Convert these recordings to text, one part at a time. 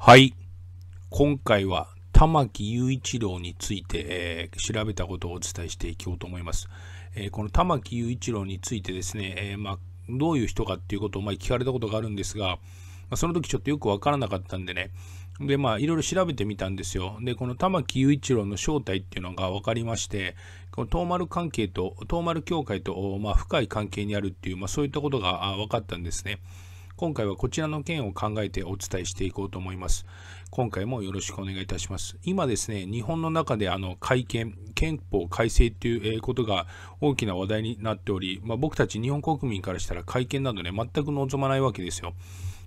はい。今回は玉木雄一郎について、えー、調べたことをお伝えしていこうと思います。えー、この玉木雄一郎についてですね、えー、まあ、どういう人かっていうことをあ、聞かれたことがあるんですが、まあ、その時ちょっとよくわからなかったんでね、で、まあ、いろいろ調べてみたんですよ。で、この玉木雄一郎の正体っていうのが分かりまして、この東丸関係と、東丸協会と、まあ、深い関係にあるっていう、まあ、そういったことが分かったんですね。今回はこちらの件を考えてお伝えしていこうと思います。今回もよろしくお願いいたします。今ですね、日本の中であの改憲、憲法改正ということが大きな話題になっており、まあ、僕たち日本国民からしたら改憲などね、全く望まないわけですよ。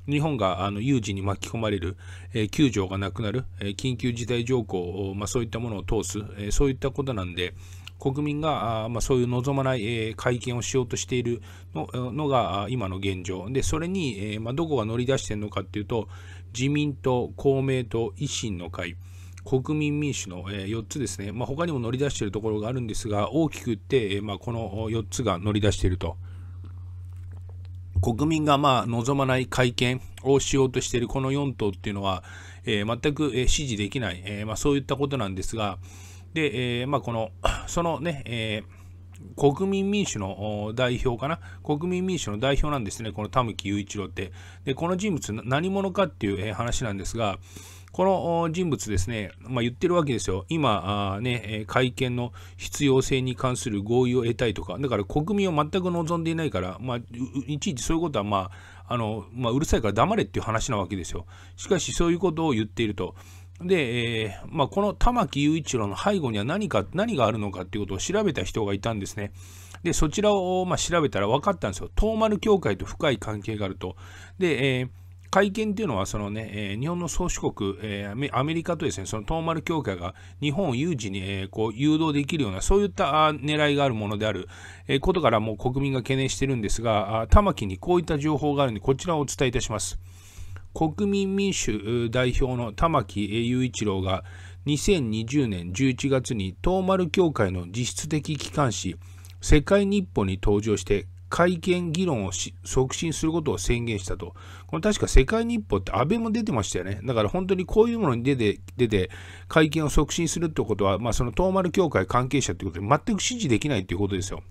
日本があの有事に巻き込まれる、えー、救助がなくなる、えー、緊急事態条項、まあ、そういったものを通す、えー、そういったことなんで、国民があ、まあ、そういう望まない、えー、会見をしようとしているののが今の現状でそれに、えーまあ、どこが乗り出しているのかっていうと自民党公明党維新の会国民民主の4つですね、まあ、他にも乗り出しているところがあるんですが大きく言って、まあ、この4つが乗り出していると。国民がまあ望まない会見をしようとしているこの4党っていうのは、えー、全く支持できない、えー、まあ、そういったことなんですが、で、えー、まあ、このそのね、えー、国民民主の代表かな国民民主の代表なんですね、この田貫雄一郎って。で、この人物、何者かっていう話なんですが、この人物ですね、まあ、言ってるわけですよ。今、ね、会見の必要性に関する合意を得たいとか、だから国民を全く望んでいないから、まあ、いちいちそういうことは、まああのまあ、うるさいから黙れっていう話なわけですよ。しかし、そういうことを言っていると。で、えー、まあ、この玉木雄一郎の背後には何か何があるのかっていうことを調べた人がいたんですね。でそちらをまあ調べたら分かったんですよ。東丸協会と深い関係があると。で、えー会見っていうのはそのね、えー、日本の宗主国、えー、アメリカとですね、その東丸協会が日本を有事に、えー、こう誘導できるような、そういった狙いがあるものである、えことからもう国民が懸念してるんですが、玉木にこういった情報があるので、こちらをお伝えいたします。国民民主代表の玉木雄一郎が2020年11月に東丸協会の実質的機関紙「世界日報」に登場して改憲議論を促進することを宣言したと。これ確か世界日報って安倍も出てましたよね。だから本当にこういうものに出て、出て、改憲を促進するってことは、まあその東丸協会関係者ってことで全く支持できないっていうことですよ。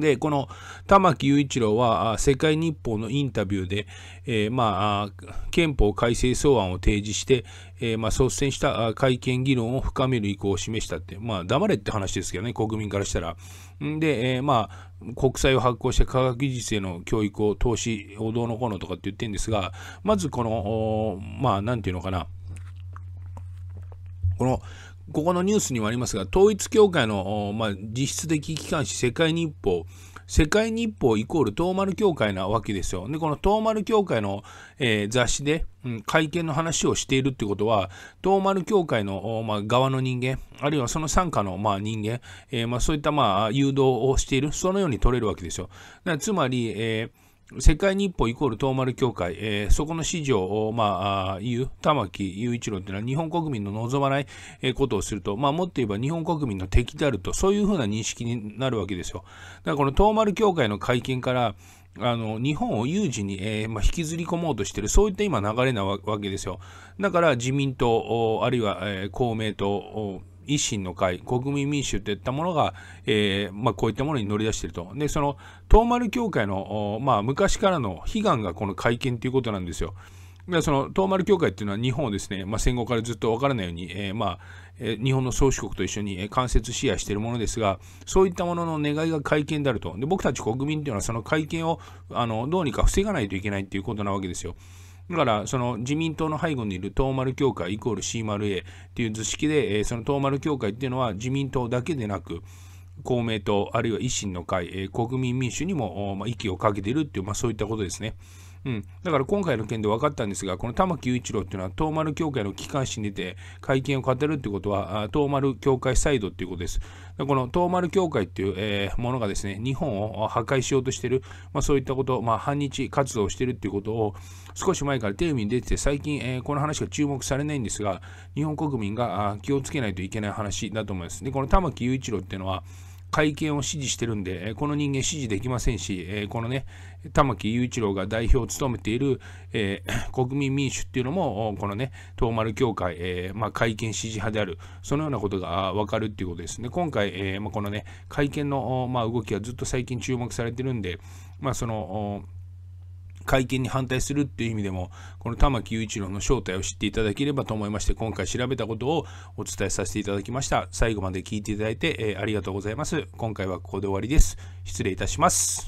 で、この玉木雄一郎は、世界日報のインタビューで、えー、まあ、憲法改正草案を提示して、えー、まあ、率先した改憲議論を深める意向を示したって、まあ、黙れって話ですけどね、国民からしたら。んで、えー、まあ、国債を発行して科学技術への教育を投資をどうのこうのとかって言ってるんですが、まずこの、まあ、なんていうのかな、このここのニュースにもありますが、統一教会の、まあ、実質的機関紙、世界日報、世界日報イコール東丸協会なわけですよ。で、この東丸協会の、えー、雑誌で、うん、会見の話をしているってことは、東丸協会の、まあ、側の人間、あるいはその傘下の、まあ、人間、えー、まあ、そういった、まあ、誘導をしている、そのように取れるわけですよ。だつまり、えー世界日報イコール東丸協会、えー、そこの指示を、まあ、言う、玉木雄一郎というのは日本国民の望まないことをすると、まあ、もっと言えば日本国民の敵であると、そういうふうな認識になるわけですよ。だからこの東丸協会の会見から、あの日本を有事に、えー、まあ、引きずり込もうとしている、そういった今流れなわけですよ。だから自民党、あるいは、えー、公明党、維新の会、国民民主といったものが、えー、まあ、こういったものに乗り出していると。で、その、東丸協会の、まあ、昔からの悲願がこの会見ということなんですよ。その東丸協会っていうのは日本をですね、まあ、戦後からずっと分からないように、えー、まあえー、日本の宗主国と一緒に間接支配しているものですが、そういったものの願いが会見であると。で僕たち国民というのはその会見をあのどうにか防がないといけないということなわけですよ。だから、その自民党の背後にいる東丸協会イコール C 丸 A っていう図式で、えー、その東丸協会っていうのは自民党だけでなく、公明党、あるいは維新の会、えー、国民民主にも、まあ、息をかけているっていう、まあ、そういったことですね。うん、だから今回の件で分かったんですが、この玉木雄一郎っていうのは、東丸教会の機関誌に出て会見を語るってことは、東丸教会サイドっていうことです。この東丸教会っていう、えー、ものがですね、日本を破壊しようとしてる、まあ、そういったこと、まあ、反日活動をしてるっていうことを、少し前からテレビに出てて、最近、えー、この話が注目されないんですが、日本国民が気をつけないといけない話だと思います。で、この玉木雄一郎っていうのは、会見を支持してるんで、この人間支持できませんし、このね、玉木雄一郎が代表を務めている、えー、国民民主っていうのも、このね、東丸協会、えー、まあ、会見支持派である、そのようなことが分かるっていうことですね。今回、えー、まあ、このね、会見の、まあ、動きはずっと最近注目されてるんで、まあ、その、会見に反対するっていう意味でも、この玉木雄一郎の正体を知っていただければと思いまして、今回調べたことをお伝えさせていただきました。最後まで聞いていただいて、えー、ありがとうございます。今回はここで終わりです。失礼いたします。